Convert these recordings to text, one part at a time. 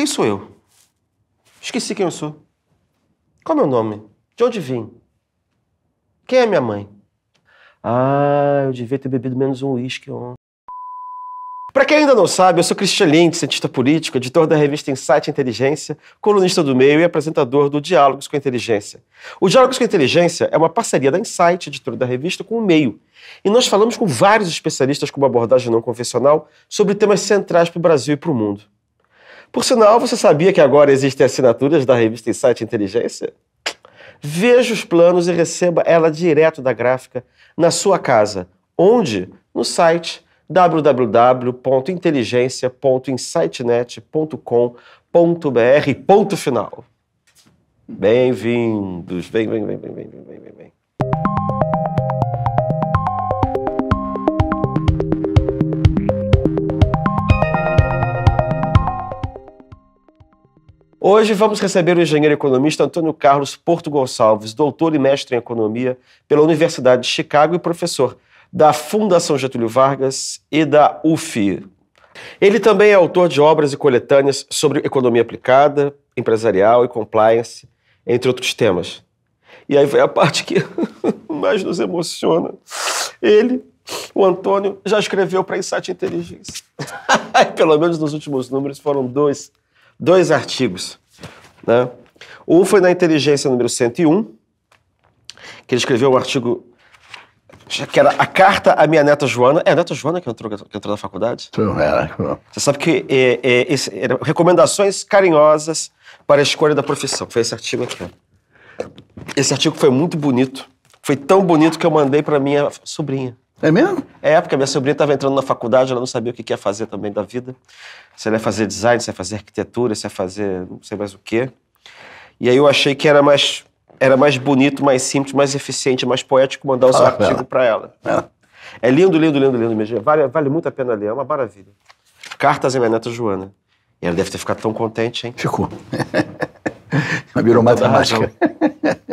Quem sou eu? Esqueci quem eu sou. Qual é meu nome? De onde vim? Quem é minha mãe? Ah, eu devia ter bebido menos um uísque ontem. Para quem ainda não sabe, eu sou Cristian Linde, cientista político, editor da revista Insight Inteligência, colunista do meio e apresentador do Diálogos com a Inteligência. O Diálogos com a Inteligência é uma parceria da Insight, editora da revista, com o meio. E nós falamos com vários especialistas com uma abordagem não convencional sobre temas centrais para o Brasil e para o mundo. Por sinal, você sabia que agora existem assinaturas da revista Insight Inteligência? Veja os planos e receba ela direto da gráfica na sua casa. Onde? No site www.inteligencia.insightnet.com.br. Ponto final. Bem-vindos. vem, vem, vem, vem, vem, vem. bem, Hoje vamos receber o engenheiro economista Antônio Carlos Porto Gonçalves, doutor e mestre em economia pela Universidade de Chicago e professor da Fundação Getúlio Vargas e da UFI. Ele também é autor de obras e coletâneas sobre economia aplicada, empresarial e compliance, entre outros temas. E aí vai a parte que mais nos emociona. Ele, o Antônio, já escreveu para Insight Inteligência. Pelo menos nos últimos números foram dois, dois artigos. Né? Um foi na inteligência número 101, que ele escreveu um artigo que era a carta à minha neta Joana. É a neta Joana que entrou, que entrou na faculdade? É, Você sabe que é, é, esse, recomendações carinhosas para a escolha da profissão. Foi esse artigo aqui. Esse artigo foi muito bonito. Foi tão bonito que eu mandei para minha sobrinha. É mesmo? É, porque a minha sobrinha estava entrando na faculdade, ela não sabia o que ia fazer também da vida. Se ela ia fazer design, se ia fazer arquitetura, se ia fazer não sei mais o quê. E aí eu achei que era mais, era mais bonito, mais simples, mais eficiente, mais poético mandar os ah, artigos para ela. Ah. É lindo, lindo, lindo, lindo mesmo. Vale, vale muito a pena ler, é uma maravilha. Cartas à minha neta Joana. E ela deve ter ficado tão contente, hein? Ficou. Virou matemática.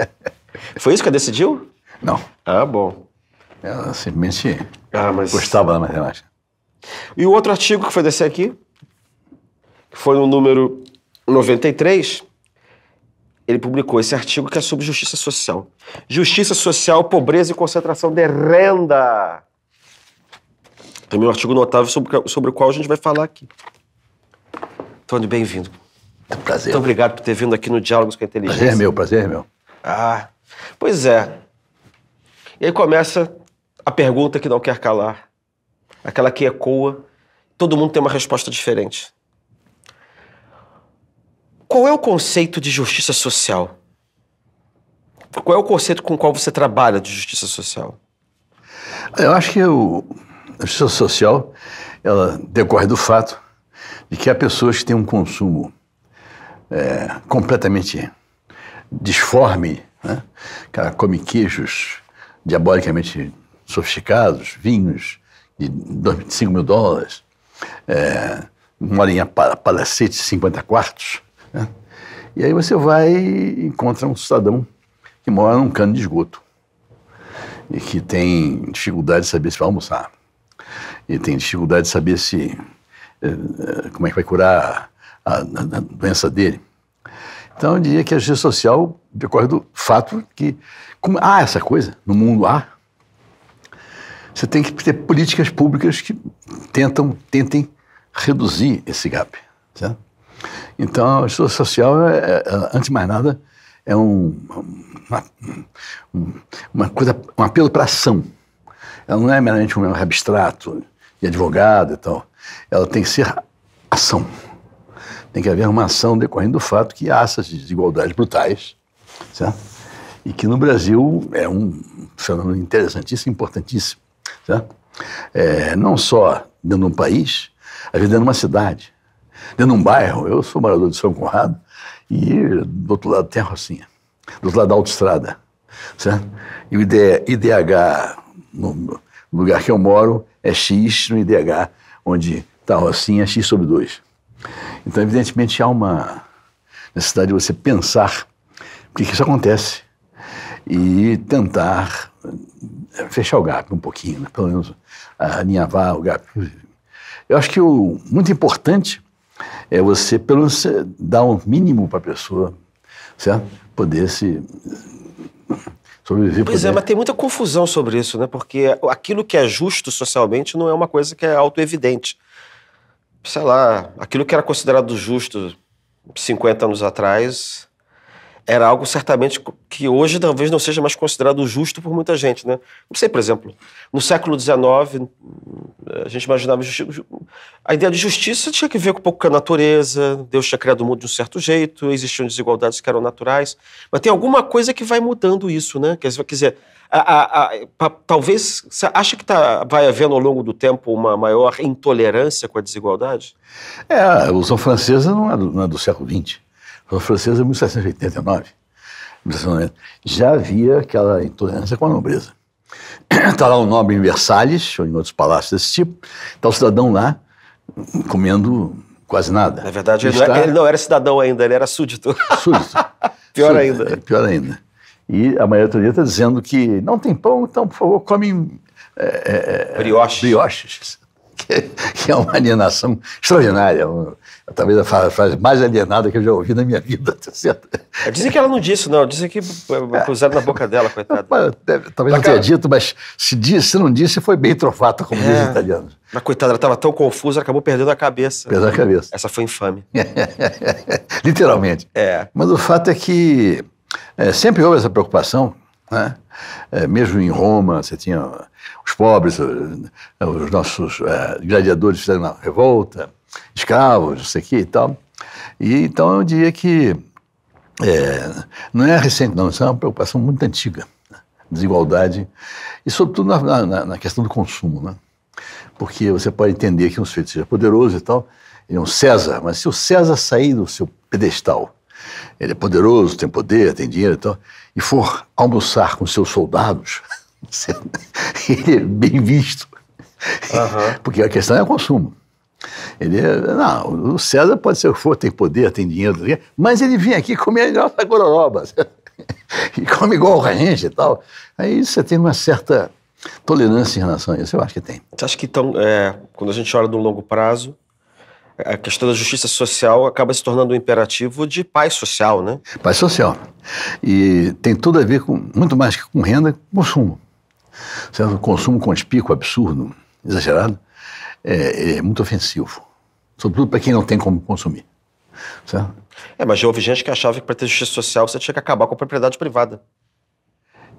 Foi isso que ela decidiu? Não. Ah, bom. É, simplesmente ah, mas... gostava da matemática. E o outro artigo que foi desse aqui, que foi no número 93, ele publicou esse artigo que é sobre justiça social. Justiça social, pobreza e concentração de renda. Também um artigo notável sobre, sobre o qual a gente vai falar aqui. Tony, bem-vindo. É um prazer. Muito obrigado por ter vindo aqui no Diálogos com a Inteligência. Prazer é meu, prazer é meu. Ah, pois é. E aí começa a pergunta que não quer calar, aquela que ecoa, todo mundo tem uma resposta diferente. Qual é o conceito de justiça social? Qual é o conceito com o qual você trabalha de justiça social? Eu acho que o, a justiça social ela decorre do fato de que há pessoas que têm um consumo é, completamente disforme, né? O come queijos diabolicamente sofisticados, vinhos de 5 mil dólares, é, mora em palacete 50 quartos. Né? E aí você vai e encontra um cidadão que mora num cano de esgoto e que tem dificuldade de saber se vai almoçar. E tem dificuldade de saber se é, é, como é que vai curar a, a, a doença dele. Então eu diria que a justiça social decorre do fato que como há essa coisa no mundo há você tem que ter políticas públicas que tentam, tentem reduzir esse gap. Certo? Então, a justiça social, é, é, é, antes de mais nada, é um, uma, uma coisa, um apelo para ação. Ela não é meramente um abstrato de advogado e tal. Ela tem que ser ação. Tem que haver uma ação decorrente do fato que há essas desigualdades brutais, certo? E que no Brasil é um fenômeno interessantíssimo, importantíssimo tá É, não só dentro de um país, às vezes dentro de uma cidade, dentro de um bairro. Eu sou morador de São Conrado e do outro lado tem a Rocinha, do outro lado da autoestrada. E o IDH, no lugar que eu moro, é X no IDH, onde está a Rocinha, é X sobre 2. Então, evidentemente, há uma necessidade de você pensar que que isso acontece e tentar fechar o gap um pouquinho, né? pelo menos alinhavar ah, o gap. Eu acho que o muito importante é você, pelo menos, dar um mínimo para a pessoa, certo? Poder se sobreviver. Pois é, poder... é, mas tem muita confusão sobre isso, né? Porque aquilo que é justo socialmente não é uma coisa que é autoevidente. Sei lá, aquilo que era considerado justo 50 anos atrás era algo certamente que hoje talvez não seja mais considerado justo por muita gente. Né? Não sei, por exemplo, no século XIX, a gente imaginava. A ideia de justiça tinha que ver com um pouco com a natureza, Deus tinha criado o mundo de um certo jeito, existiam desigualdades que eram naturais. Mas tem alguma coisa que vai mudando isso, né? Quer dizer, a, a, a, talvez. Você acha que tá, vai havendo ao longo do tempo uma maior intolerância com a desigualdade? É, a Revolução Francesa não é do, não é do século XX. A francesa, em 1789, já havia aquela intolerância com a nobreza. Está lá o nobre em Versalhes, ou em outros palácios desse tipo, está o cidadão lá comendo quase nada. Na verdade, ele, é- está... ele, não era cidadão ainda, ele era súdito. Súdito. pior súdito, ainda. É, pior ainda. E a maioria está dizendo que não tem pão, então, por favor, comem é, é, é, brioches. brioches que, que, é uma alienação extraordinária talvez a frase mais alienada que eu já ouvi na minha vida. Tá é, Dizem que ela não disse, não. Dizem que é, é. puseram na boca dela, coitada. Talvez mas não tenha cara... dito, mas se, disse, se não disse, foi bem trofata, como é. dizem os italianos. Mas coitada, ela estava tão confusa, ela acabou perdendo a cabeça. Perdendo a cabeça. Essa foi infame. Literalmente. É. Mas o fato é que é, sempre houve essa preocupação, né? É, mesmo em Roma, você tinha os pobres, os, os nossos é, gladiadores fizeram uma revolta, escravos, não sei o que e tal. E então é um dia que é, não é recente, não, isso é uma preocupação muito antiga. Né? Desigualdade, e sobretudo na, na, na, questão do consumo, né? Porque você pode entender que um sujeito seja poderoso e tal, ele é um César, mas se o César sair do seu pedestal, ele é poderoso, tem poder, tem dinheiro e tal, e for almoçar com seus soldados, ele é bem visto. Uhum. Porque a questão é o consumo. Ele, não, o César pode ser o que for, tem poder, tem dinheiro, mas ele vinha aqui comer a nossa gororoba. e come igual o gente e tal. Aí você tem uma certa tolerância em relação a isso, eu acho que tem. Você acha que então, é, quando a gente olha no longo prazo, a questão da justiça social acaba se tornando um imperativo de paz social, né? Paz social. E tem tudo a ver com, muito mais que com renda, com consumo. Certo? Consumo conspícuo, absurdo, exagerado é, é muito ofensivo, sobretudo para quem não tem como consumir. Certo? É, mas já houve gente que achava que para ter justiça social você tinha que acabar com a propriedade privada.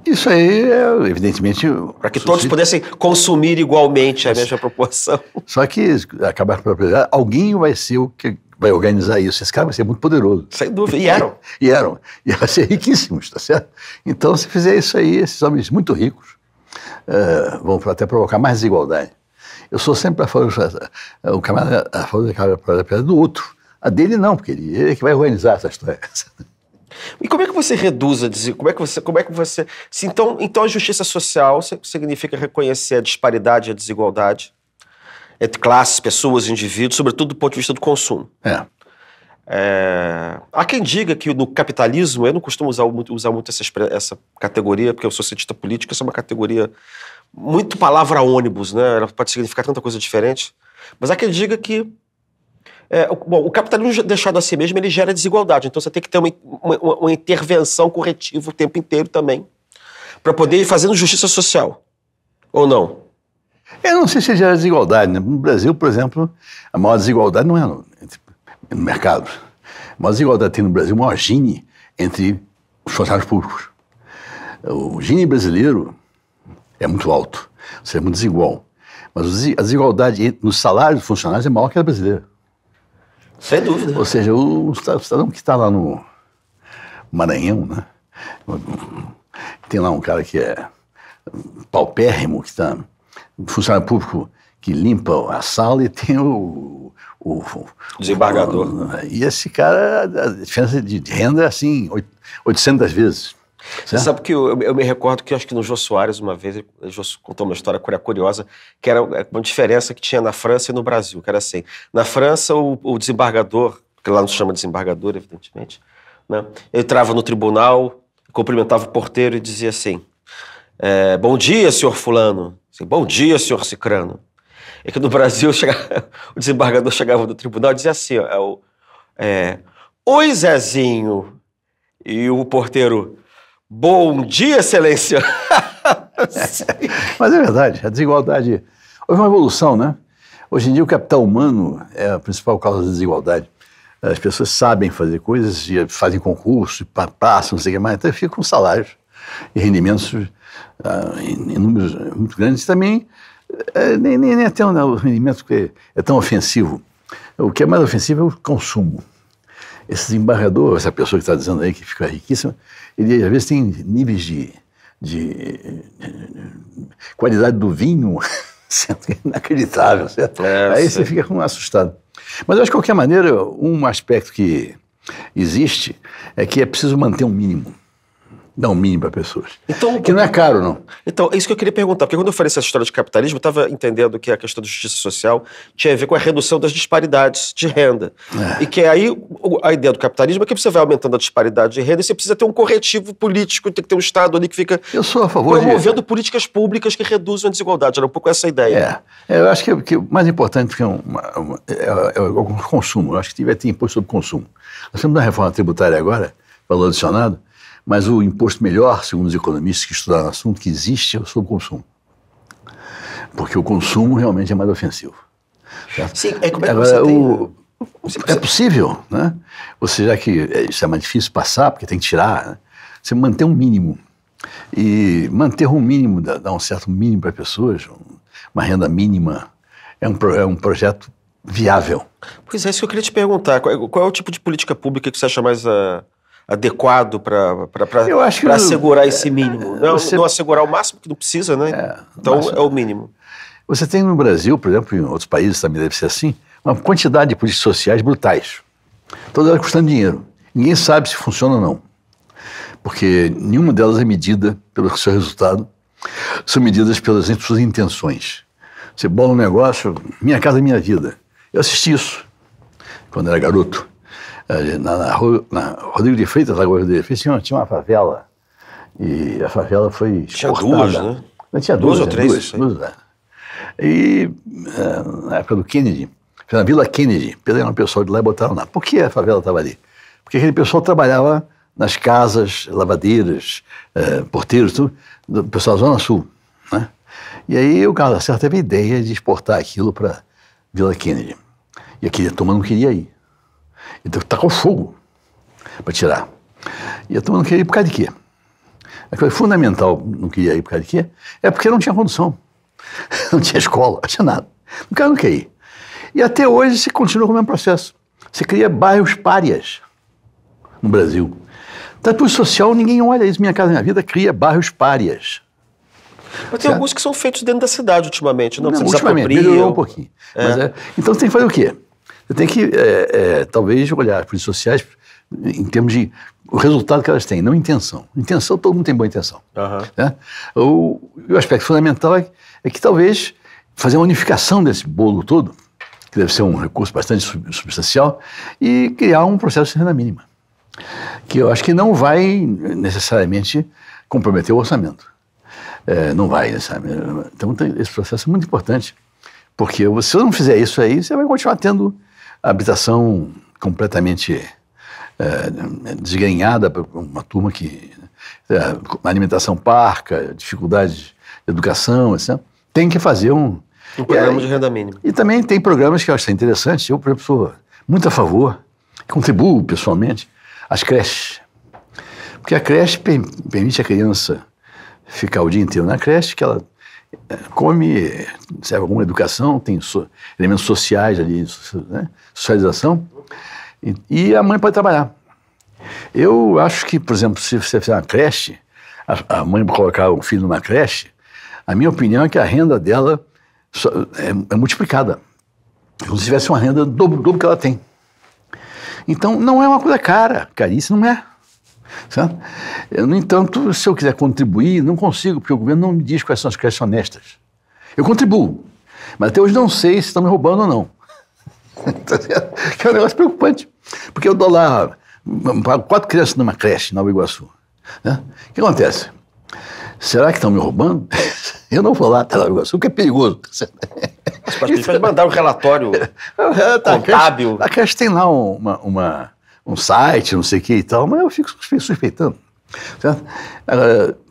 Isso aí é, evidentemente. Para que todos pudessem consumir igualmente é a mesma proporção. Só que acabar com a propriedade, alguém vai ser o que vai organizar isso. Esse cara vai ser muito poderoso. Sem dúvida. E eram. e eram. E vai ser riquíssimos, tá certo? Então, se fizer isso aí, esses homens muito ricos uh, vão até provocar mais desigualdade. Eu sou sempre a favor, eh, o camarada, a favor da piada do outro. A dele não, porque ele, ele é que vai organizar essa história. E como é que você reduz a desigualdade? Como é que você. Como é que você se então, então a justiça social significa reconhecer a disparidade e a desigualdade entre classes, pessoas, indivíduos, sobretudo do ponto de vista do consumo. É. É, há quem diga que no capitalismo, eu não costumo usar, usar muito essa, essa categoria, porque eu sou cientista político, essa é uma categoria muito palavra ônibus, né? Ela pode significar tanta coisa diferente. Mas há quem diga que é, o, bom, o capitalismo deixado a si mesmo ele gera desigualdade. Então você tem que ter uma, uma, uma intervenção corretiva o tempo inteiro também para poder ir fazendo justiça social ou não. Eu não sei se gera desigualdade. Né? No Brasil, por exemplo, a maior desigualdade não é no, no mercado. A maior desigualdade tem no Brasil, é maior gini entre os funcionários públicos. O gini brasileiro é muito alto, é muito desigual. Mas a desigualdade nos salários dos funcionários é maior que a brasileira. Sem dúvida. Ou seja, o cidadão que está lá no Maranhão, né? Tem lá um cara que é paupérrimo, que está funcionário público que limpa a sala e tem o. o Desembargador. O, e esse cara, a diferença de renda é assim, 800 vezes. Você sabe que eu, eu, me recordo que acho que no Jô Soares, uma vez, o Jô contou uma história curiosa, que era é, uma diferença que tinha na França e no Brasil, que era assim. Na França, o, o desembargador, que lá não se chama desembargador, evidentemente, né? ele entrava no tribunal, cumprimentava o porteiro e dizia assim, é, bom dia, senhor fulano. Assim, bom dia, senhor cicrano. É que no Brasil, chegava, o desembargador chegava no tribunal e dizia assim, ó, é, o, é, Oi, Zezinho. E o porteiro, Bom dia, Excelência! Mas é verdade, a desigualdade. Houve uma evolução, né? Hoje em dia, o capital humano é a principal causa da desigualdade. As pessoas sabem fazer coisas, fazem concurso, passam, não sei o que mais, até então ficam com salários e rendimentos uh, em, números muito grandes. Também uh, nem, nem, nem até né, o rendimento que é tão ofensivo. O que é mais ofensivo é o consumo. Esses desembargador, essa pessoa que está dizendo aí que fica riquíssima, ele às vezes tem níveis de, de, qualidade do vinho é inacreditável, certo? É, aí você fica assustado. Mas eu acho que, de qualquer maneira, um aspecto que existe é que é preciso manter um mínimo. Dá um mínimo para pessoas. Então, que não é caro, não. Então, é isso que eu queria perguntar, porque quando eu falei essa história de capitalismo, eu estava entendendo que a questão da justiça social tinha a ver com a redução das disparidades de renda. É. E que aí a ideia do capitalismo é que você vai aumentando a disparidade de renda e você precisa ter um corretivo político, tem que ter um Estado ali que fica eu sou a favor promovendo de... políticas públicas que reduzam a desigualdade. Era um pouco essa a ideia. É. é eu acho que, que, o mais importante que é uma, uma, é, é, o consumo. Eu acho que tiver imposto sobre consumo. Nós temos uma reforma tributária agora, valor adicionado, mas o imposto melhor, segundo os economistas que estudaram o assunto, que existe é sobre o consumo. Porque o consumo realmente é mais ofensivo. Certo? Sim, é como é que Agora, você tem... o, né? é possível, né? Ou seja, que é, isso é mais difícil passar, porque tem que tirar, né? você manter um mínimo. E manter um mínimo, dar um certo mínimo para pessoas, uma renda mínima, é um, é um projeto viável. Pois é, isso que eu queria te perguntar. Qual, é, qual é o tipo de política pública que você acha mais uh, adequado para assegurar é, esse mínimo. É, não, você, não, assegurar o máximo que não precisa, né? É, então máximo. é o mínimo. Você tem no Brasil, por exemplo, em outros países também deve ser assim, uma quantidade de políticas sociais brutais. Todas elas custando dinheiro. Ninguém sabe se funciona ou não. Porque nenhuma delas é medida pelo seu resultado, são medidas pelas suas intenções. Você bola um negócio, minha casa, é minha vida. Eu assisti isso quando era garoto. Eh, na, na, rua, na Rodrigo de Freitas, na Rodrigo de Freitas, tinha, tinha uma favela. E a favela foi Tinha exportada. duas, né? Não, tinha duas, duas ou né? três. Duas, duas, né? E eh, na época do Kennedy, na Vila Kennedy, pegaram o pessoal de lá e botaram lá. Por que a favela estava ali? Porque aquele pessoal trabalhava nas casas, lavadeiras, eh, porteiros, tudo, do pessoal da Zona Sul. Né? E aí o Carlos Lacerda teve a ideia de exportar aquilo para Vila Kennedy. E aquele turma não queria ir. Então tacou tá fogo para tirar. E a turma não queria ir por causa de quê? A coisa fundamental não queria ir por causa de quê? É porque não tinha condução. Não tinha escola, não tinha nada. O cara não quer ir. E até hoje se continua com o mesmo processo. Você cria bairros párias no Brasil. por tá social, ninguém olha isso. Minha Casa Minha Vida cria bairros párias. Mas tem certo? alguns que são feitos dentro da cidade ultimamente, não? não ultimamente, melhorou um pouquinho. É. É, então você tem que fazer o quê? Você tem que, é, é, talvez, olhar para as sociais em termos de o resultado que elas têm, não intenção. Intenção, todo mundo tem boa intenção. Uhum. Né? O, o, aspecto fundamental é, é, que talvez fazer uma unificação desse bolo todo, que deve ser um recurso bastante substancial, e criar um processo de renda mínima, que eu acho que não vai necessariamente comprometer o orçamento. É, não vai, sabe? Então, esse processo é muito importante, porque se você não fizer isso aí, você vai continuar tendo habitação completamente é, eh, desganhada para uma turma que. É, alimentação parca, dificuldade de educação, etc. Tem que fazer um. Um programa é, de renda mínima. E também tem programas que eu acho interessantes. Eu, por exemplo, sou muito a favor, contribuo pessoalmente, as creches. Porque a creche permite a criança ficar o dia inteiro na creche, que ela come, serve alguma educação, tem so, elementos sociais ali, né? socialização, e, e, a mãe pode trabalhar. Eu acho que, por exemplo, se você fizer uma creche, a, a mãe colocar o filho numa creche, a minha opinião é que a renda dela é, é multiplicada. Como se tivesse uma renda dobro do que ela tem. Então, não é uma coisa cara, caríssima, não é. Certo? No entanto, se eu quiser contribuir, não consigo, porque o governo não me diz quais são as creches honestas. Eu contribuo, mas até hoje não sei se estão me roubando ou não. Tá que é um negócio preocupante. Porque eu dou lá, pago quatro crianças numa creche, na Iguaçu. Né? O que acontece? Será que estão me roubando? eu não vou lá, até lá, Iguaçu, que é perigoso. Tá mas pode mandar um relatório contábil. É, a creche, a creche tem lá uma, uma um site, não sei o que e tal, mas eu fico, suspeitando. Certo?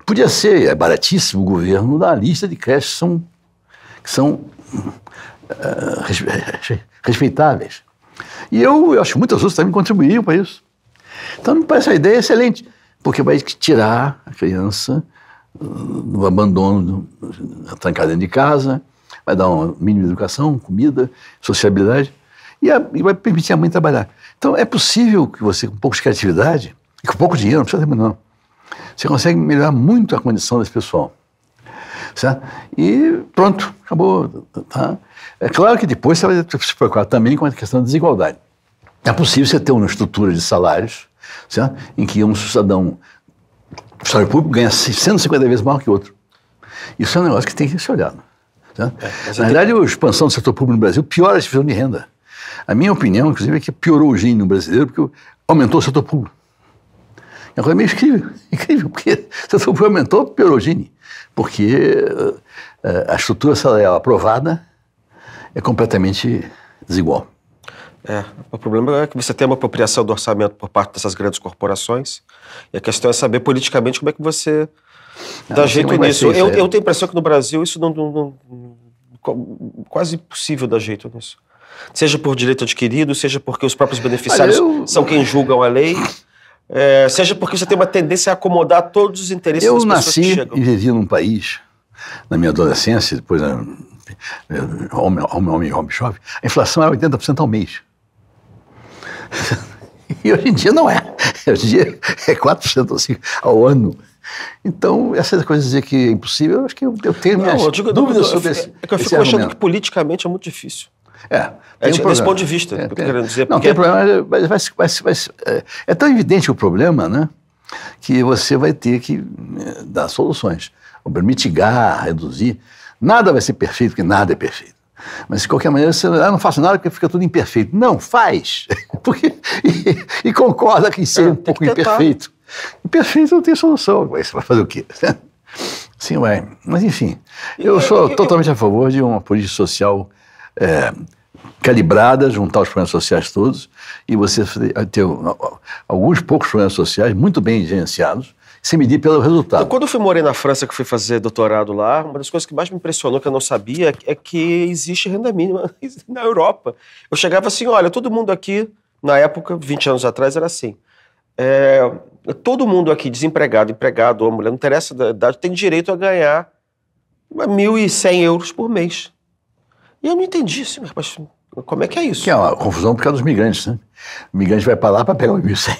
podia ser, é baratíssimo o governo da lista de creches que são, que são uh, respeitáveis. E eu, eu acho que muitas outras também contribuíam para isso. Então, me parece uma ideia excelente, porque vai tirar a criança eh, do abandono, do, trancada dentro de casa, vai dar um mínimo de educação, comida, sociabilidade e, a, e vai permitir a mãe trabalhar. Então, é possível que você, com um pouco de criatividade, e com pouco dinheiro, não precisa ter muito, não, você consegue melhorar muito a condição desse pessoal. Certo? E pronto, acabou. Tá? É claro que depois você vai se preocupar também com a questão da desigualdade. É possível você ter uma estrutura de salários certo? em que um cidadão funcionário público ganha 150 vezes mais que o outro. Isso é um negócio que tem que ser olhado. É, Na verdade, tem... a expansão do setor público no Brasil piora a divisão de renda. A minha opinião, inclusive, é que piorou o gênio brasileiro porque aumentou o setor público. É uma coisa meio incrível, incrível porque o setor público aumentou, piorou o gênio. Porque eh, eh, a estrutura salarial aprovada é completamente desigual. É, o problema é que você tem uma apropriação do orçamento por parte dessas grandes corporações, e a questão é saber politicamente como é que você dá jeito é nisso. Eu, eu, tenho a impressão que no Brasil isso não, não, não quase impossível dar jeito nisso seja por direito adquirido, seja porque os próprios ah, beneficiários eu... são quem julgam a lei, é, seja porque você tem uma tendência a acomodar todos os interesses eu das pessoas que chegam. Eu nasci e vivi num país, na minha adolescência, depois né, homem, homem, homem, homem chove. a inflação é 80% ao mês. E hoje em dia não é. Hoje em dia é 4% assim, ao ano. Então, essas coisas dizer que é impossível, eu acho que eu, eu tenho não, minhas eu digo, dúvidas sobre eu, esse. É que eu fico achando argumento. que politicamente é muito difícil. É, é. Tem é um desse ponto de vista, é, é que eu dizer. Não, porque... tem problema, mas vai, vai, vai, é, é tão evidente o problema, né? Que você vai ter que eh, dar soluções. Mitigar, reduzir. Nada vai ser perfeito, porque nada é perfeito. Mas, de qualquer maneira, você ah, não faço nada porque fica tudo imperfeito. Não, faz. Porque, e, e concorda que ser é, um pouco imperfeito. Imperfeito não tem solução. Mas você vai fazer o quê? Sim, vai. Mas, enfim, eu é, sou totalmente eu... a favor de uma política social é, calibrada, juntar os problemas sociais todos, e você ter alguns poucos problemas sociais muito bem gerenciados, se medir pelo resultado. Então, quando eu fui morar na França, que fui fazer doutorado lá, uma das coisas que mais me impressionou, que eu não sabia, é que existe renda mínima na Europa. Eu chegava assim, olha, todo mundo aqui, na época, 20 anos atrás, era assim. É, todo mundo aqui, desempregado, empregado, ou mulher, não interessa da idade, tem direito a ganhar 1.100 euros por mês. E eu não entendi assim, mas como é que é isso? Que é uma confusão por causa dos migrantes, né? O migrante vai para lá para pegar o 1100.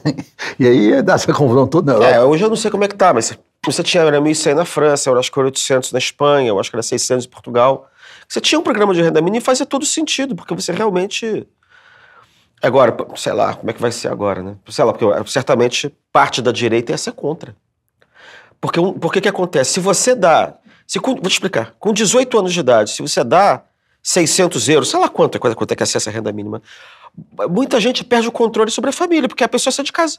e aí dá essa confusão toda na Europa. É, hoje eu não sei como é que tá, mas você tinha era 1.100 na França, eu acho que era 800 na Espanha, eu acho que era 600 em Portugal. Você tinha um programa de renda mínima e fazia todo sentido, porque você realmente... Agora, sei lá, como é que vai ser agora, né? Sei lá, porque certamente parte da direita ia ser contra. Porque o porque que acontece? Se você dá se com, vou te explicar. Com 18 anos de idade, se você dá 600 euros, sei lá quanto, é quanto é que é a renda mínima, muita gente perde o controle sobre a família, porque a pessoa sai de casa.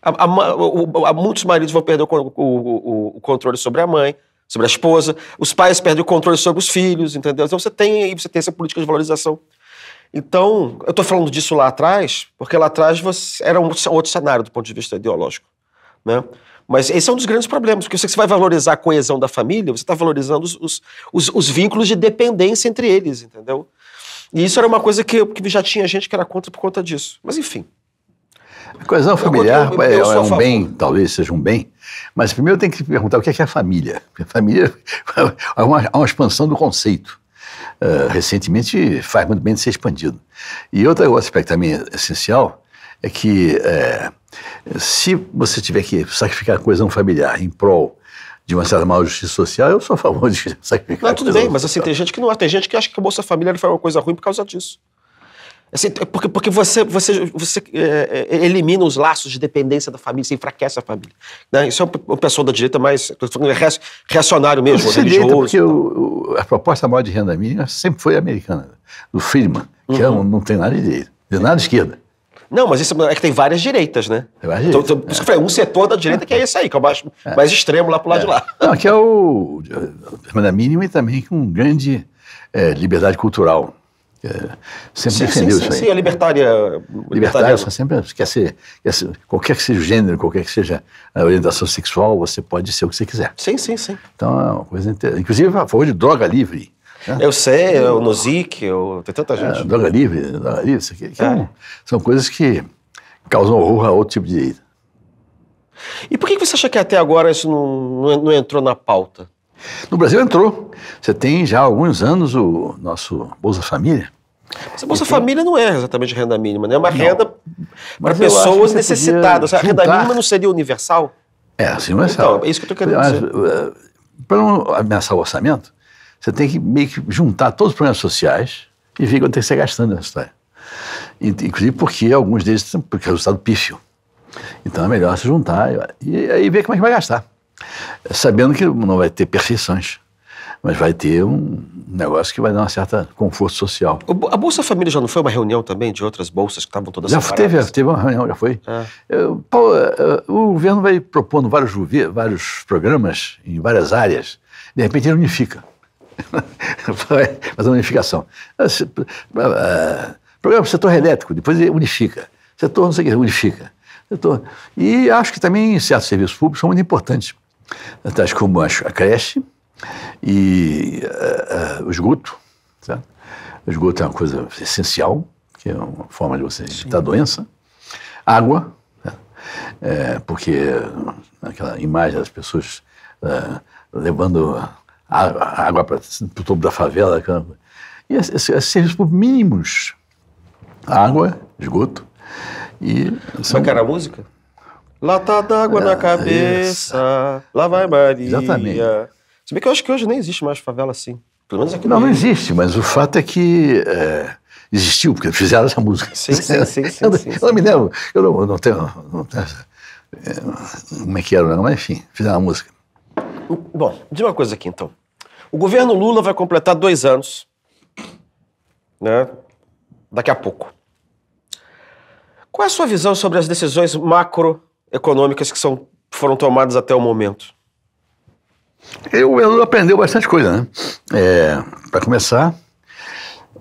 A, a, a, muitos maridos vão perder o, o, o, controle sobre a mãe, sobre a esposa. Os pais perdem o controle sobre os filhos, entendeu? Então você tem, você tem essa política de valorização. Então, eu estou falando disso lá atrás, porque lá atrás você, era um outro cenário do ponto de vista ideológico. Né? Mas esse é um dos grandes problemas, porque se você vai valorizar a coesão da família, você está valorizando os, os, os, os, vínculos de dependência entre eles, entendeu? E isso era uma coisa que, que já tinha gente que era contra por conta disso. Mas enfim. A coesão familiar eu, eu, é, eu é, um bem, talvez seja um bem, mas primeiro tem que perguntar o que é, que é família. família é uma, é uma expansão do conceito. Uh, recentemente faz muito bem de ser expandido. E outro aspecto também essencial é que eh, se você tiver que sacrificar a coesão familiar em prol de uma certa maior justiça social, eu sou a favor de sacrificar. Não, tudo bem, mas assim, tem gente que não Tem gente que acha que a Bolsa Família foi uma coisa ruim por causa disso. Assim, é porque, porque você, você, você é, é, elimina os laços de dependência da família, você enfraquece a família. Né? Isso é uma pessoal da direita mais é reacionário mesmo, religioso. Direita porque o, a proposta maior de renda mínima sempre foi americana, do Friedman, que uhum. é um, uhum. não tem nada de direita, de nada de esquerda. Não, mas isso é que tem várias direitas, né? Várias então, direitas. Então, por isso que eu falei, um setor da direita que é esse aí, que é o mais, é. mais extremo lá pro lado é. de lá. Não, aqui é o Irmã Mínima e também com grande é, liberdade cultural. É, sempre sim, defendeu sim, isso sim, aí. Sim, a libertária. Libertária, sempre quer ser, quer ser, Qualquer que seja o gênero, qualquer que seja a orientação sexual, você pode ser o que você quiser. Sim, sim, sim. Então é uma coisa. inteira. Inclusive, a favor de droga livre. É. Eu sei, o Nozick, eu... tem tanta é, gente. É, Droga Livre, Droga Livre, isso aqui. É, é são coisas que causam horror a outro tipo de. E por que você acha que até agora isso não, não entrou na pauta? No Brasil entrou. Você tem já há alguns anos o nosso Bolsa Família. Mas a Bolsa Família não é exatamente renda mínima, né? É uma não. renda para pessoas necessitadas. A renda mínima não seria universal? É, assim, universal. Então, é isso que eu estou querendo Mas, dizer. Eh, para não ameaçar o orçamento, você tem que meio que juntar todos os problemas sociais e ver quanto tem é que ser gastando nessa história. Inclusive porque alguns deles têm resultado pífio. Então é melhor se juntar e aí ver como é que vai gastar. Sabendo que não vai ter perfeições, mas vai ter um negócio que vai dar uma certa conforto social. A Bolsa Família já não foi uma reunião também de outras bolsas que estavam todas já separadas? Teve, teve uma reunião, já foi. É. Eu, é, é, o governo vai propondo vários, vários programas em várias áreas, de repente ele unifica. Mas a unificação. Ah, ah, programa para o setor elétrico, depois unifica. Setor não sei o que, unifica. Setor. E acho que também certos serviços públicos são muito importantes, tais como a creche e uh, uh, o esgoto. Certo? Tá? O esgoto é uma coisa essencial, que é uma forma de você evitar a doença. Água, tá? é, porque aquela imagem das pessoas uh, levando água para o topo da favela. E esses, serviços por mínimos. Água, esgoto. E são... Mas é que era a música? Lata d'água é, na ah, cabeça, isso. lá vai Maria. Exatamente. Se bem que eu acho que hoje nem existe mais favela assim. Pelo menos aqui Não, não existe, mas o fato é que é, existiu, porque fizeram essa música. Sim, sim, sim. sim, eu, sim, eu me lembro, eu não, não tenho. Não tenho é, como é que era, não, mas enfim, fizeram a música. Bom, diz uma coisa aqui então. O governo Lula vai completar dois anos, né? Daqui a pouco. Qual é a sua visão sobre as decisões macroeconômicas que são, foram tomadas até o momento? Eu, o aprendeu bastante coisa, né? É, Para começar,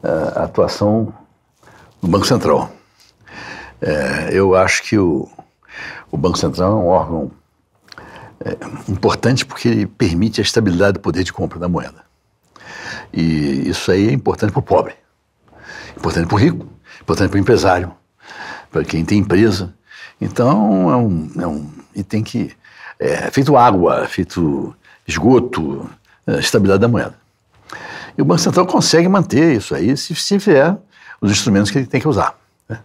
a atuação do Banco Central. É, eu acho que o, o Banco Central é um órgão é, importante porque ele permite a estabilidade do poder de compra da moeda. E isso aí é importante para o pobre, importante para o rico, importante para o empresário, para quem tem empresa. Então, é um, é um, e tem que. É feito água, feito esgoto, é, estabilidade da moeda. E o Banco Central consegue manter isso aí se, se vier os instrumentos que ele tem que usar. Né?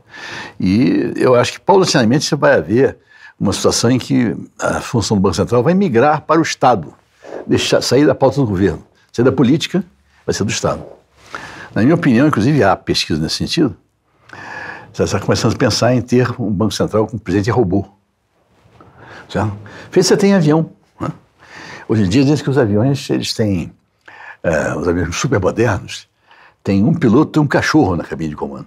E eu acho que paulatinamente você vai haver uma situação em que a função do Banco Central vai migrar para o Estado, deixar, sair da pauta do governo, sair da política, vai ser do Estado. Na minha opinião, inclusive há pesquisa nesse sentido, você está começando a pensar em ter um Banco Central com um presidente robô. Certo? Fez você tem avião. Né? Hoje em dia dizem que os aviões, eles têm, é, os aviões supermodernos, tem um piloto e um cachorro na cabine de comando.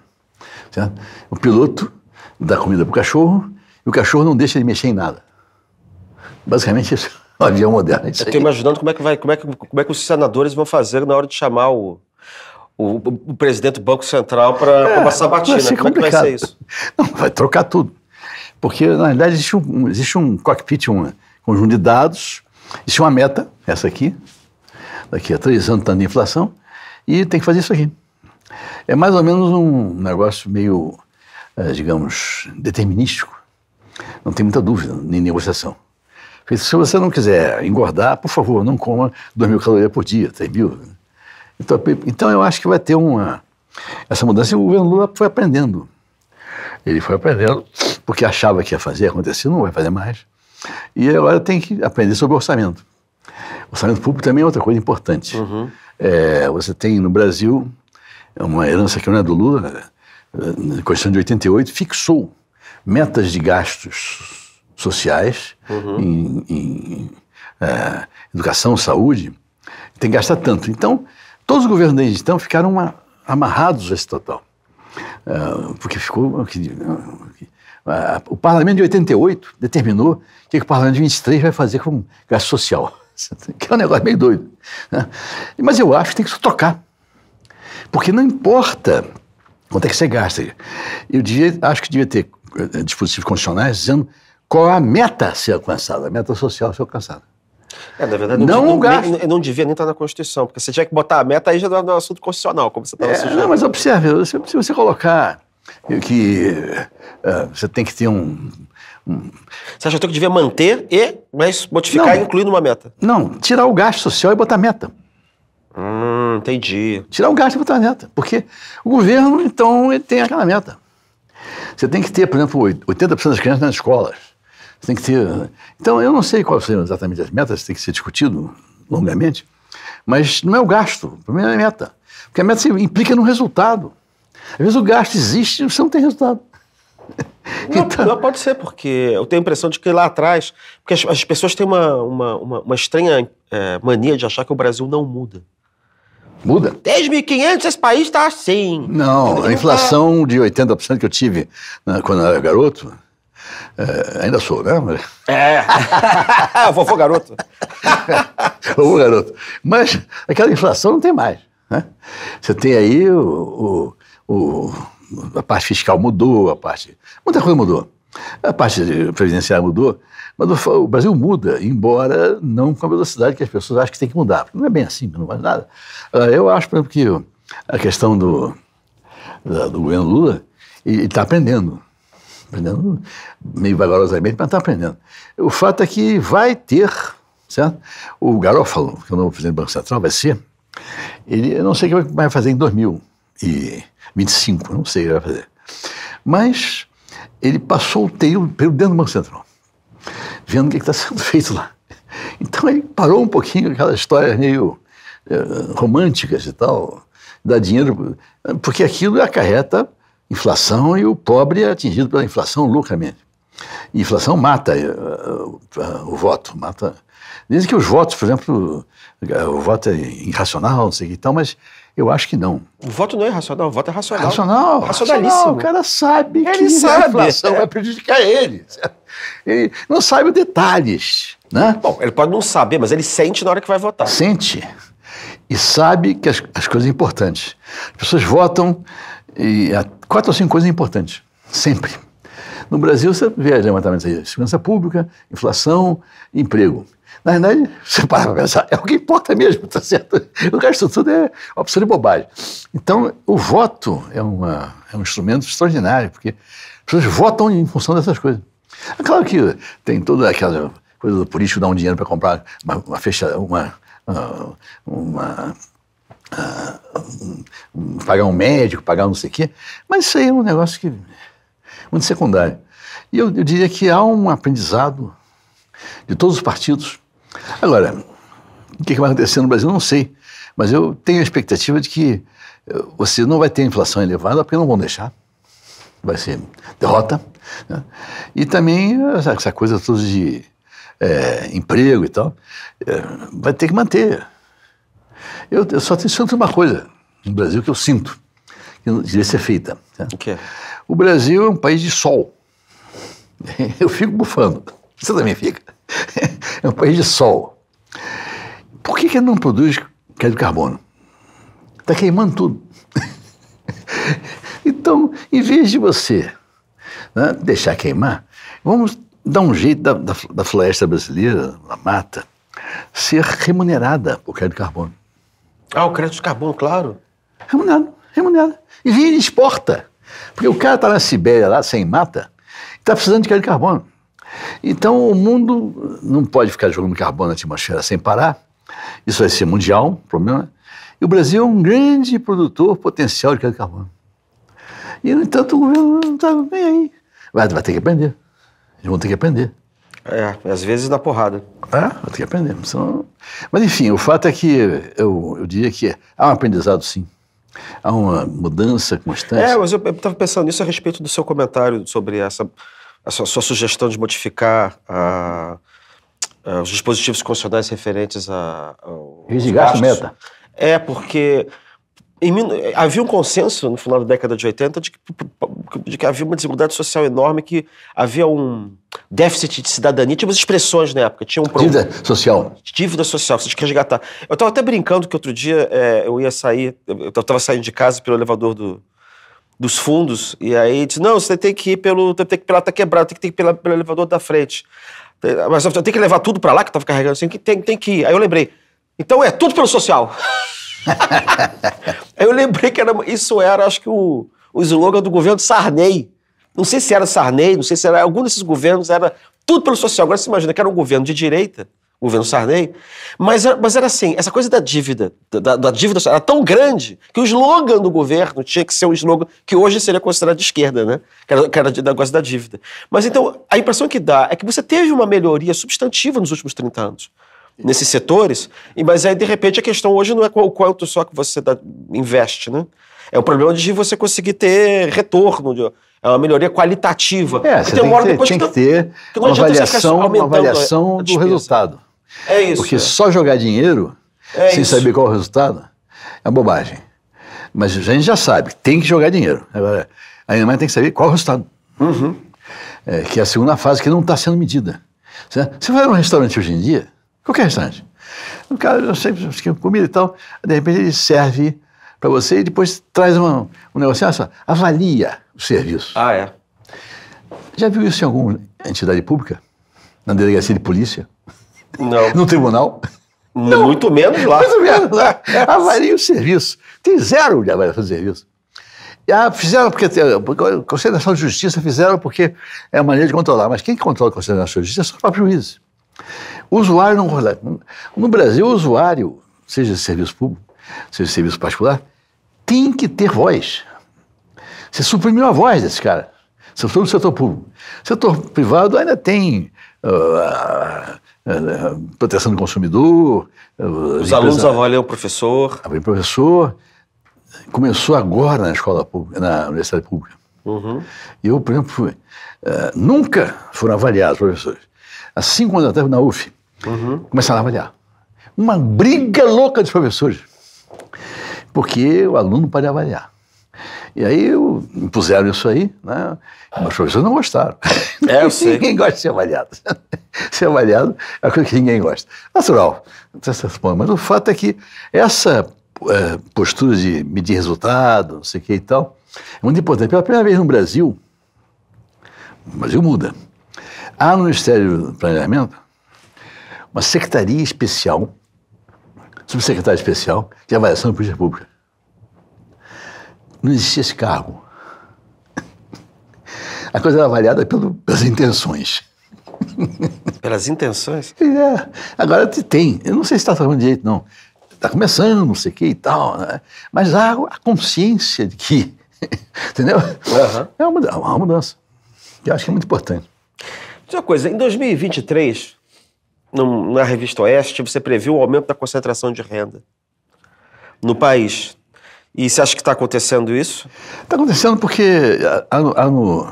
Certo? O piloto dá comida para o cachorro e o cachorro não deixa ele mexer em nada. Basicamente isso. Um avião moderno. É isso Eu estou imaginando como é, que vai, como, é que, como é que os senadores vão fazer na hora de chamar o, o, o presidente do Banco Central para é, uma sabatina. como é que vai ser isso? Não, vai trocar tudo. Porque, na realidade, existe um, existe um cockpit, um conjunto de dados, existe uma meta, essa aqui, daqui a três anos tanto tá de inflação, e tem que fazer isso aqui. É mais ou menos um negócio meio, eh, digamos, determinístico. Não tem muita dúvida em negociação. se você não quiser engordar, por favor, não coma 2 mil calorias por dia, 3 mil. Então, então eu acho que vai ter uma. Essa mudança e o governo Lula foi aprendendo. Ele foi aprendendo, porque achava que ia fazer, acontecer, não vai fazer mais. E agora tem que aprender sobre orçamento. Orçamento público também é outra coisa importante. Uhum. É, você tem no Brasil uma herança que não é do Lula, é, é, na Constituição de 88, fixou metas de gastos sociais, uhum. em, em é, educação, saúde, tem que gastar tanto. Então, todos os governos desde então ficaram uma, amarrados a esse total. É, porque ficou. Que, que, o parlamento de 88 determinou que, que o parlamento de 23 vai fazer com gasto social. Que é um negócio meio doido. Né? Mas eu acho que tem que se trocar. Porque não importa quanto é que você gasta. Eu devia, acho que devia ter eh, dispositivos constitucionais dizendo qual a meta a ser alcançada, a meta social a ser alcançada. É, na verdade, não, não, gasto. Nem, não devia nem estar na Constituição, porque você tinha que botar a meta, aí já era no assunto constitucional, como você estava é, sugerindo. Não, mas observe, se você, você colocar que uh, você tem que ter um, um... Você acha que devia manter e, mas modificar não, e incluir numa meta? Não, tirar o gasto social e botar meta. Hum, entendi. Tirar o gasto e botar meta, porque o governo, então, ele tem aquela meta. Você tem que ter, por exemplo, 80% das crianças nas escolas. Você tem que ter. Então, eu não sei quais são exatamente as metas, tem que ser discutido longamente, mas não é o gasto, o problema é a meta. Porque a meta implica no resultado. Às vezes o gasto existe e você não tem resultado. Não, então não, pode ser, porque eu tenho a impressão de que lá atrás. Porque as, as pessoas têm uma, uma, uma, uma estranha é, mania de achar que o Brasil não muda. Muda? Desde 1500 esse país está assim. Não, a inflação é. de 80% que eu tive né, quando eu era garoto, é, ainda sou, né? É. Vovô garoto. Vovô garoto. Mas aquela inflação não tem mais. Né? Você tem aí o, o, o, a parte fiscal mudou, a parte. Muita coisa mudou. A parte previdenciária mudou. Mas o, Brasil muda, embora não com a velocidade que as pessoas acham que tem que mudar, porque não é bem assim, não faz nada. Ah, eu acho, por exemplo, que a questão do, do governo Lula está aprendendo. Aprendendo meio vagarosamente, mas está aprendendo. O fato é que vai ter, certo? O Garófalo, que é o novo presidente do Banco Central, vai ser. Ele, eu não sei o que vai fazer em 2025, não sei o que vai fazer. Mas ele passou o período dentro do Banco Central vendo o que está sendo feito lá. Então ele parou um pouquinho aquelas histórias meio eh, românticas e tal, dar dinheiro, porque aquilo acarreta inflação e o pobre é atingido pela inflação loucamente. E inflação mata uh, uh, o voto, mata. Dizem que os votos, por exemplo, o voto é irracional, não sei o que e tal, mas eu acho que não. O voto não é racional, o voto é racional. Racional, racionalíssimo. Racional, o cara sabe ele que sabe. a inflação é. vai prejudicar ele. Ele não sabe os detalhes, né? Bom, ele pode não saber, mas ele sente na hora que vai votar. Sente. E sabe que as, as coisas importantes. As pessoas votam e quatro ou cinco coisas importantes, sempre. No Brasil, você vê levantamentos aí, segurança pública, inflação, emprego. Na verdade, você para para pensar, é o que importa mesmo, tá certo? O resto tudo é opção de bobagem. Então, o voto é, uma, é um instrumento extraordinário, porque as pessoas votam em função dessas coisas. É claro que tem toda aquela coisa do político dar um dinheiro para comprar uma, uma, fecha, uma, ah, uma, ah, uma Uh, um, pagar um médico, pagar não sei o quê, mas isso aí é um negócio que muito secundário. E eu, eu diria que há um aprendizado de todos os partidos Agora, o que vai acontecer no Brasil, não sei. Mas eu tenho a expectativa de que eh, você não vai ter inflação elevada, porque não vão deixar. Vai ser derrota. Né? E também essa coisa toda de é, emprego e tal, é, vai ter que manter. Eu, eu só sinto uma coisa no Brasil que eu sinto, que não devia ser feita. Né? O quê? O Brasil é um país de sol. Eu fico bufando. Você também fica é um país de sol. Por que, que não produz crédito de carbono? Está queimando tudo. então, em vez de você né, deixar queimar, vamos dar um jeito da, da, da floresta brasileira, da mata, ser remunerada por crédito de carbono. Ah, o crédito de carbono, claro. Remunerado, remunerado. E vira e exporta. Porque o cara está na Sibéria, lá, sem mata, está precisando de crédito de carbono. Então, o mundo não pode ficar jogando carbono na atmosfera sem parar. Isso vai ser mundial, problema. Né? E o Brasil é um grande produtor potencial de carbono. E, no entanto, o governo não está bem aí. Vai, vai, ter que aprender. Eles vão ter que aprender. É, às vezes dá porrada. É, vai ter que aprender. Senão... Mas, enfim, o fato é que eu, eu diria que há um aprendizado, sim. Há uma mudança constante. É, mas eu estava pensando nisso a respeito do seu comentário sobre essa a sua, sua sugestão de modificar ah, ah, a, a, os dispositivos constitucionais referentes a, aos gastos, meta. É, porque em, havia um consenso no final da década de 80 de que, de que, havia uma desigualdade social enorme, que havia um déficit de cidadania, tinha umas expressões na época. Tinha um dívida social. Dívida social, você tinha que resgatar. Eu estava até brincando que outro dia é, eu ia sair, eu estava saindo de casa pelo elevador do, dos fundos, e aí disse, não, você tem que ir pelo, tem que ir pela tá quebrada, tem que ir pela, pelo elevador da frente. Mas eu tenho que levar tudo para lá que eu tava carregando assim, que tem, tem que ir. Aí eu lembrei, então é tudo pelo social. aí eu lembrei que era, isso era, acho que o, o slogan do governo Sarney. Não sei se era Sarney, não sei se era algum desses governos, era tudo pelo social. Agora você imagina que era um governo de direita, governo Sarney. Mas, eh, mas era assim, essa coisa da dívida, da, da, dívida era tão grande que o slogan do governo tinha que ser um slogan que hoje seria considerado de esquerda, né? Que era, que era da coisa da dívida. Mas então, a impressão que dá é que você teve uma melhoria substantiva nos últimos 30 anos nesses setores, mas aí de repente a questão hoje não é o quanto só que você investe, né? É o problema de você conseguir ter retorno, de, é uma melhoria qualitativa. É, você tem, tem, que ter, que, que, tá ter que uma avaliação, uma avaliação a, a do resultado. É isso. Porque é. só jogar dinheiro é sem isso. saber qual é o resultado é bobagem. Mas a gente já sabe, tem que jogar dinheiro. Agora, ainda mais tem que saber qual é o resultado. Uhum. É, que é a segunda fase que não está sendo medida. Você vai num restaurante hoje em dia, qualquer restaurante, um cara, eu sempre esquema comida e tal, de repente ele serve para você e depois traz uma, um negócio, avalia o serviço. Ah, é? Já viu isso em alguma entidade pública? Na delegacia de polícia? Não. No tribunal? Não. Muito menos lá. Muito menos lá. Avaria o serviço. Tem zero de avaliação de serviço. Ah, fizeram porque, porque o Conselho Nacional de Justiça fizeram porque é a maneira de controlar. Mas quem controla o Conselho Nacional de Justiça só o próprio juízes. O usuário não No Brasil, o usuário, seja de serviço público, seja de serviço particular, tem que ter voz. Você suprimiu a voz desse cara. Sobretudo no setor público. setor privado ainda tem uh, é, né, proteção do consumidor. Eh, os alunos avaliam o professor. O ah, professor começou agora na escola pública, na universidade pública. Uhum. Eu, por exemplo, fui, eh, nunca foram avaliados professores. Há cinco anos atrás, na UF, uhum. começaram a avaliar. Uma briga louca dos professores, porque o aluno pode avaliar. E aí eu, impuseram isso aí, né? Mas professores não gostaram. É, eu sei. ninguém gosta de ser avaliado. ser avaliado é uma coisa que ninguém gosta. Natural, mas o fato é que essa é, postura de medir resultado, não sei o que e tal, é muito importante. Pela primeira vez no Brasil, o Brasil muda. Há no Ministério do Planejamento uma secretaria especial, subsecretária especial de avaliação da política pública não existia esse cargo. A coisa era avaliada pelo, pelas intenções. Pelas intenções? É. Agora tem. Eu não sei se está falando direito, não. Está começando, não sei o que e tal. Né? Mas há a consciência de que. entendeu? Uhum. É uma, é uma mudança. Eu acho que é muito importante. Diz uma coisa: em 2023, na revista Oeste, você previu o aumento da concentração de renda no país. E você acha que está acontecendo isso? Está acontecendo porque é, há, há no,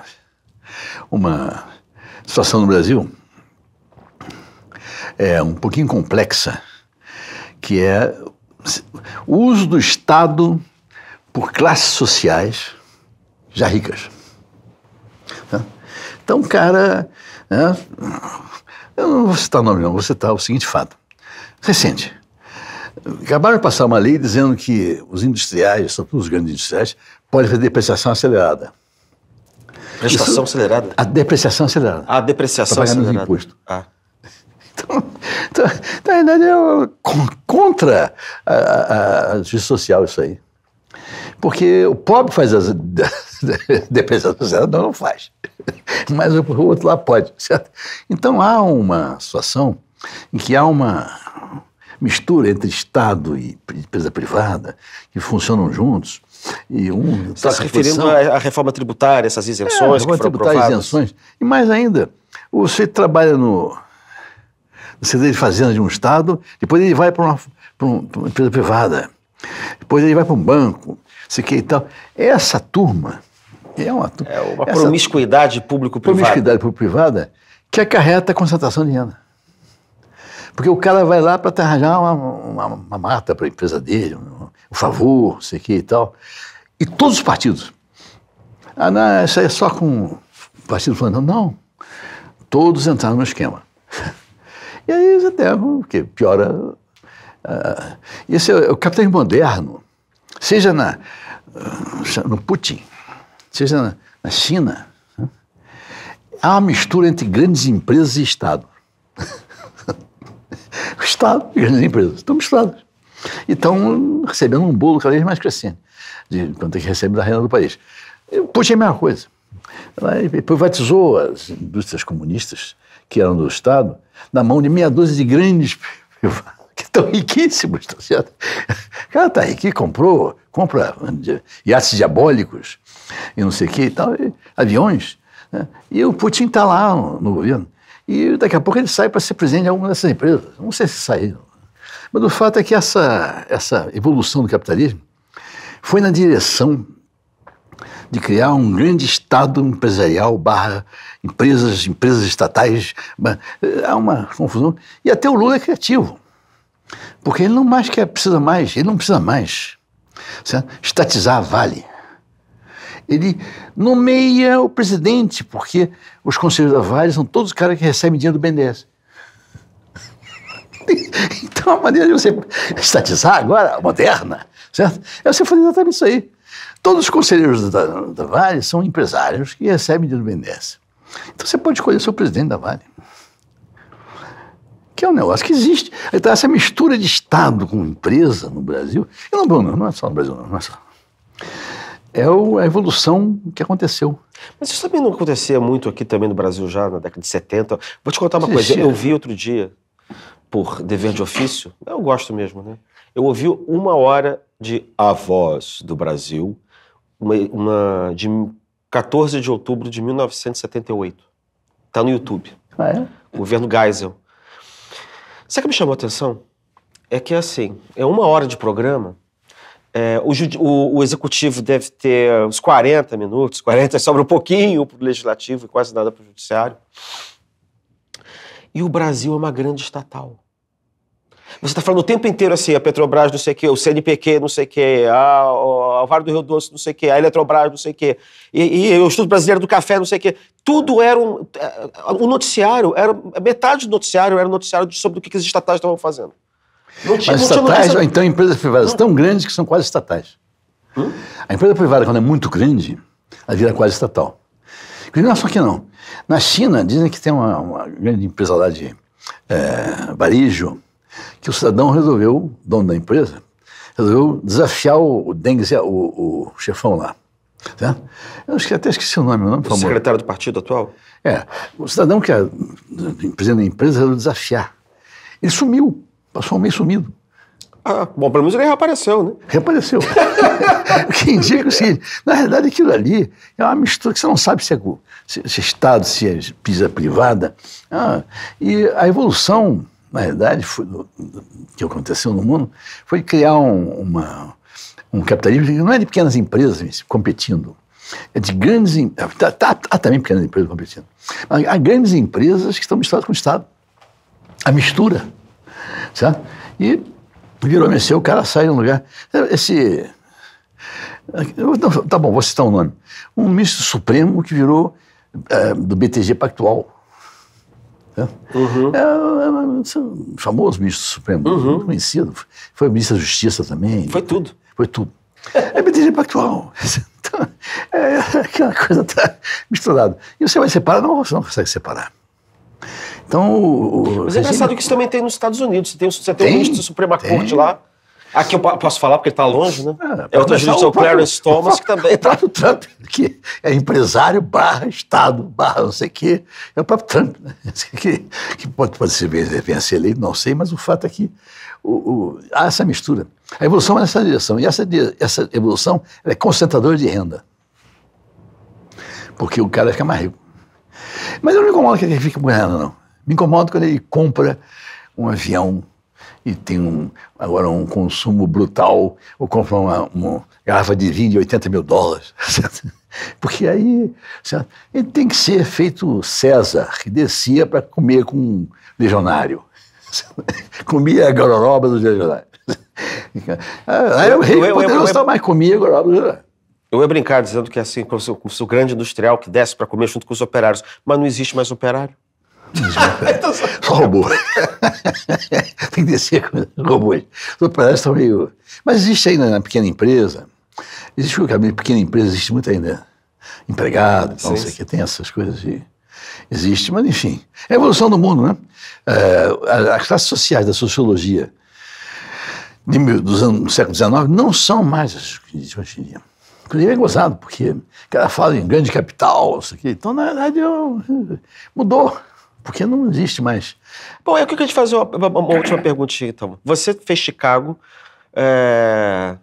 uma situação no Brasil é um pouquinho complexa, que é o uso do Estado por classes sociais já ricas. Né? Então, cara, né? eu não vou citar o nome, não, vou citar o seguinte fato. Recente, Acabaram de passar uma lei dizendo que os industriais, sobretudo os grandes industriais, podem fazer depreciação acelerada. Prestação Isso, acelerada? A depreciação acelerada. A ah, depreciação acelerada. Para acelerada. imposto. Ah. Então, então, na verdade, é contra a, a, a, justiça social isso aí. Porque o pobre faz as depreciação acelerada, não, não faz. Mas o, o outro lá pode, certo? Então há uma situação em que há uma mistura entre Estado e empresa privada, que funcionam juntos. E um está tá se referindo à reforma tributária, essas isenções é, a reforma que foram tributária, aprovadas. isenções. E mais ainda, você trabalha no, você CD de Fazenda de um Estado, depois ele vai para uma, uma, empresa privada, depois ele vai para um banco, sei que e tal. Essa turma é uma, turma, é uma promiscuidade público-privada. Promiscuidade público-privada que acarreta a concentração de renda. Porque o cara vai lá para arranjar uma, uma, uma mata para a empresa dele, um, um favor, sei o que e tal. E todos os partidos. Ah, não, isso aí é só com o partido falando, não. Todos entraram no esquema. e aí até piora. Uh, esse é o é capitalismo moderno, seja na, uh, no Putin, seja na, na China, há uma mistura entre grandes empresas e Estado. O Estado e as empresas estão misturadas. E estão recebendo um bolo cada vez mais crescente, de quanto é que recebe da renda do país. Puxa, é a mesma coisa. Ela privatizou as indústrias comunistas, que eram do Estado, na mão de meia dúzia de grandes privados que estão riquíssimos, está certo? O cara está rico, comprou, compra iates diabólicos e não sei o que e tal, aviões. Né? E o Putin está lá no governo. E daqui a pouco ele sai para ser presidente de alguma dessas empresas. Não sei se saiu. Mas o fato é que essa, essa evolução do capitalismo foi na direção de criar um grande Estado empresarial barra empresas, empresas estatais. Eh, há uma confusão. E até o Lula é criativo. Porque ele não mais quer, precisa mais, ele não precisa mais certo? estatizar a Vale. Ele nomeia o presidente, porque os conselheiros da Vale são todos os caras que recebem dinheiro do BNDES. então, a maneira de você estatizar agora, moderna, certo? É você fazer exatamente isso aí. Todos os conselheiros da, da Vale são empresários que recebem dinheiro do BNDES. Então, você pode escolher seu presidente da Vale que é um negócio que existe. Então, essa mistura de Estado com empresa no Brasil, e não, não é só no Brasil, não, não é só é a evolução que aconteceu. Mas isso também não acontecia muito aqui também no Brasil já, na década de 70. Vou te contar uma Existia. coisa. Eu vi outro dia, por dever de ofício, eu gosto mesmo, né? Eu ouvi uma hora de A Voz do Brasil, uma, uma de 14 de outubro de 1978. Está no YouTube. Ah, é? Governo Geisel. Sabe o que me chamou a atenção? É que, assim, é uma hora de programa é, o, o, o, executivo deve ter uns 40 minutos, 40 sobra um pouquinho para o legislativo e quase nada para o judiciário. E o Brasil é uma grande estatal. Você está falando o tempo inteiro assim, a Petrobras não sei o quê, o CNPq não sei o quê, a, a Vale do Rio Doce não sei o quê, a Eletrobras não sei o quê, e, e o Estudo Brasileiro do Café não sei o quê. Tudo era um... É, o um noticiário, era, metade do noticiário era um noticiário sobre o que, que as estatais estavam fazendo. Não tinha, Mas estatais, ou então empresas privadas tão grandes que são quase estatais. Hum? A empresa privada, quando é muito grande, ela vira quase estatal. Não é só que não. Na China, dizem que tem uma, uma grande empresa lá de é, varejo, que o cidadão resolveu, dono da empresa, resolveu desafiar o Deng o, o chefão lá. Tá? Eu acho que até esqueci o nome. O, nome, o secretário do partido atual? É. O cidadão que é presidente da empresa resolveu desafiar. Ele sumiu. Passou um mês sumido. Ah, bom, pelo menos ele reapareceu, né? Reapareceu. o que indica o seguinte: na realidade, aquilo ali é uma mistura que você não sabe se é, se, se é Estado, se é pisa privada. Ah, e a evolução, na realidade, foi, que aconteceu no mundo foi criar um, uma, um capitalismo que não é de pequenas empresas competindo, é de grandes. Há ah, tá, tá, tá, também pequenas empresas competindo. Há grandes empresas que estão misturadas com o Estado. A mistura. E virou mexer, o cara sai num lugar. Esse. Tá bom, vou citar o um nome. Um ministro supremo que virou é, do BTG Pactual. Uhum. É, é, um é, é, famoso ministro supremo, uhum. conhecido. Foi ministro da Justiça também. Foi tudo. Foi tudo. É BTG Pactual. Então, é, é aquela coisa tá misturada. E você vai separar? Não, você não consegue separar. Então, o, Mas é engraçado que isso também tem nos Estados Unidos. Você tem, você tem, tem ministro da Suprema tem. Corte lá. Aqui eu posso falar porque ele está longe, né? Ah, é outro é juiz, o, o Clarence Thomas, que também. O próprio tá. Trump, que é empresário barra Estado, barra não sei o quê. É o próprio Trump, né? Assim, que, que pode, pode ser, venha ser eleito, não sei, mas o fato é que o, o, há essa mistura. A evolução é nessa direção. E essa, essa evolução é concentradora de renda. Porque o cara fica mais rico. Mas eu não me incomodo que ele fique com renda, não. Me incomoda quando ele compra um avião e tem um, agora um consumo brutal, ou compra uma, uma garrafa de vinho de 80 mil dólares. Porque aí ele tem que ser feito César, que descia para comer com um legionário. Comia a gororoba dos legionários. Aí eu é rei eu, eu, poderoso estava mais comia a gororoba dos legionários. Eu ia brincar dizendo que assim, como se o grande industrial que desce para comer junto com os operários, mas não existe mais operário só... só robô. Tem que descer com robôs. Os operários estão meio. Mas existe ainda na pequena empresa. Existe o caminho pequena empresa, existe muito ainda. Empregado, não sei o que, tem essas coisas de. Existe, mas enfim. É a evolução do mundo, né? É, as classes sociais da sociologia de, dos anos, do século XIX não são mais as que existem hoje em dia. Inclusive é gozado, porque o cara fala em grande capital, isso aqui. Então, na verdade, eu, mudou. Porque não existe mais. Bom, é, eu queria te fazer uma, uma, uma última perguntinha, então. Você fez Chicago. É...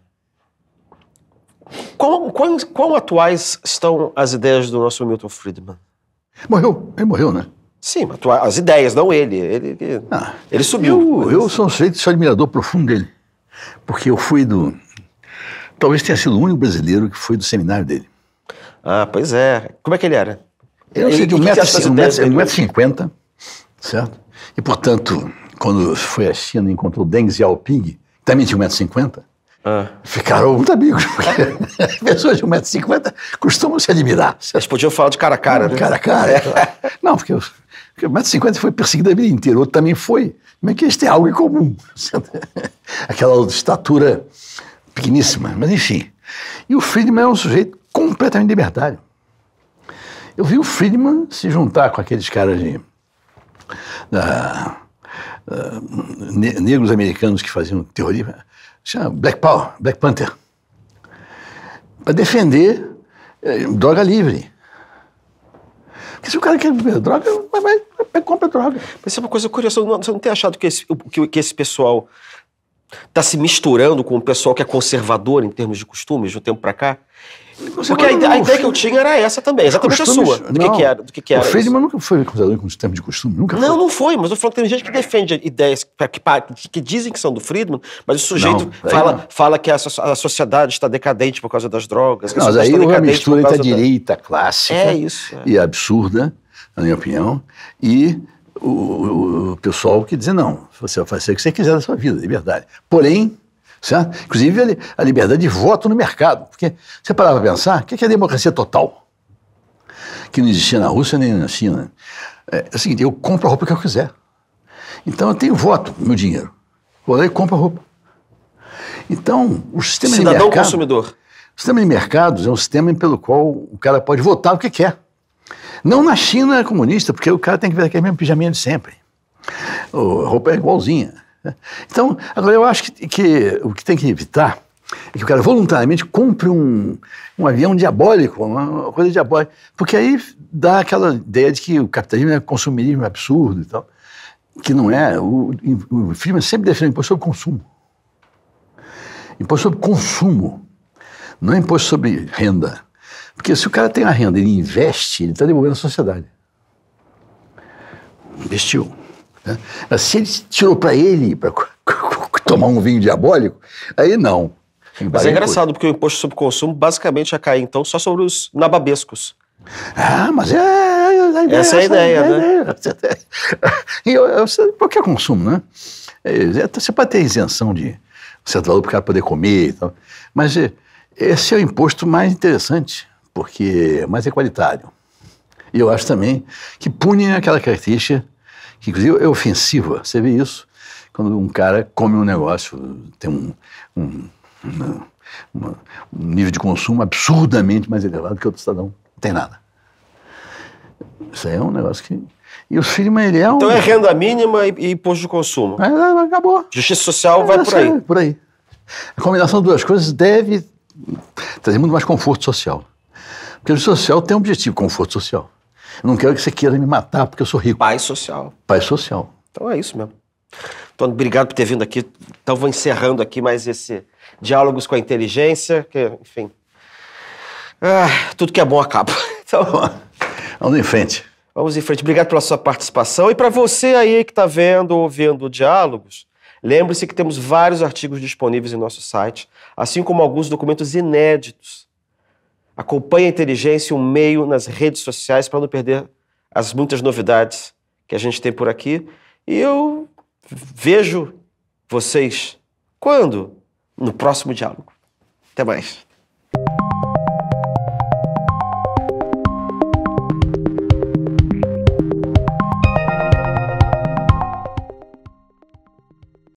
Quão, quão, quão, atuais estão as ideias do nosso Milton Friedman? Morreu. Ele morreu, né? Sim, atuais. as ideias, não ele. Ele, ele, ah, ele subiu. Eu, eu sou um sujeito, sou admirador profundo dele. Porque eu fui do. Talvez tenha sido o único brasileiro que foi do seminário dele. Ah, pois é. Como é que ele era? Eu sei de 1,50m, certo? E, portanto, quando foi à China e encontrou Deng Xiaoping, também tinha 1,50m, ah. ficaram muito amigos. Porque pessoas de 1,50m costumam se admirar. Certo? Eles podiam falar de cara a cara. Não, né? Cara a cara. É. Não, porque, porque 1,50m foi perseguido a vida inteira, outro também foi. Mas que eles têm é algo em comum. Certo? Aquela estatura pequeníssima, mas enfim. E o Friedman é um sujeito completamente libertário. Eu vi o Friedman se juntar com aqueles caras de. Da, uh, ne negros americanos que faziam terrorismo, chama Black Power, Black Panther, para defender eh, droga livre. Porque se o cara quer beber droga, vai, vai, vai, compra droga. Mas isso é uma coisa curiosa, você não tem achado que esse, que, que esse pessoal está se misturando com o pessoal que é conservador em termos de costumes de um tempo para cá? Porque a, a ideia que eu tinha era essa também, exatamente costumes, a sua, do, não, que, que, era, do que, que era. O Friedman nunca foi considerado como sistema de costume, nunca Não, foi. não foi, mas eu falo que tem gente que defende ideias que, que dizem que são do Friedman, mas o sujeito não, fala, fala que a, a, sociedade está decadente por causa das drogas. Não, mas aí tá uma mistura entre a da... direita clássica é isso, é. e absurda, na minha opinião, e o, o, o pessoal que diz, não, você vai fazer o que você quiser da sua vida, de verdade Porém, Certo? Inclusive a liberdade de voto no mercado. Porque você parava para pensar, o é que é a democracia total? Que não existia na Rússia nem na China. É, é o seguinte, eu compro a roupa que eu quiser. Então eu tenho voto, meu dinheiro. Vou lá e compro a roupa. Então, o sistema Cidadão de mercado... Cidadão consumidor. O sistema de mercados é um sistema pelo qual o cara pode votar o que quer. Não na China comunista, porque o cara tem que ver aquele mesmo pijaminha de sempre. A roupa é igualzinha. Então, agora eu acho que, que o que tem que evitar é que o cara voluntariamente compre um, um avião diabólico, uma coisa diabólica, porque aí dá aquela ideia de que o capitalismo é consumirismo absurdo e tal, que não é. O, o Friedman sempre defende o imposto sobre consumo. Imposto sobre consumo, não é imposto sobre renda. Porque se o cara tem a renda ele investe, ele está devolvendo à sociedade. Investiu. Né? Se ele tirou para ele, para tomar um vinho diabólico, aí não. Mas é engraçado, porque o imposto sobre consumo basicamente ia cair, então, só sobre os nababescos. Ah, mas é. essa é a ideia, né? E qualquer consumo, né? É, é, tá, você pode ter isenção de um certo valor para o cara poder comer e tal. Mas é, esse é o imposto mais interessante, porque é mais equalitário. E eu acho também que pune aquela característica que inclusive é ofensiva. Você vê isso quando um cara come um negócio, tem um, um, uma, uma, um nível de consumo absurdamente mais elevado que outro cidadão. Não tem nada. Isso aí é um negócio que. E o filme ele é então um. Então é renda mínima e, e imposto de consumo. É, é, acabou. Justiça social é, vai por aí. É, por aí. A combinação das duas coisas deve trazer muito mais conforto social. Porque o social tem um objetivo, conforto social. Não quero que você queira me matar porque eu sou rico. Paz social. Paz social. Então é isso mesmo. Antônio, obrigado por ter vindo aqui. Então vou encerrando aqui mais esse Diálogos com a Inteligência, que, enfim. Ah, tudo que é bom acaba. Então, vamos em frente. Vamos em frente. Obrigado pela sua participação. E para você aí que está vendo ou ouvindo Diálogos, lembre-se que temos vários artigos disponíveis em nosso site, assim como alguns documentos inéditos Acompanhe a inteligência e o meio nas redes sociais para não perder as muitas novidades que a gente tem por aqui. E eu vejo vocês quando? No próximo diálogo. Até mais.